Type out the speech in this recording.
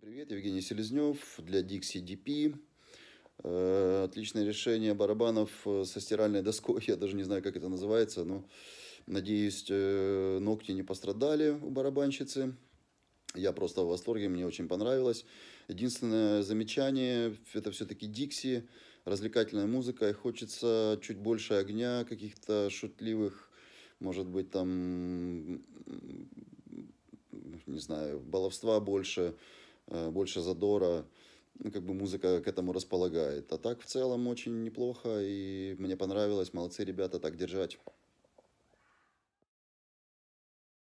Всем привет, Евгений Селезнев для Dixie DP. Э, отличное решение барабанов э, со стиральной доской, я даже не знаю, как это называется, но надеюсь, э, ногти не пострадали у барабанщицы. Я просто в восторге, мне очень понравилось. Единственное замечание, это все-таки Dixie развлекательная музыка, и хочется чуть больше огня, каких-то шутливых, может быть, там не знаю, баловства больше, Э, больше задора, ну, как бы музыка к этому располагает. А так в целом очень неплохо, и мне понравилось, молодцы ребята так держать.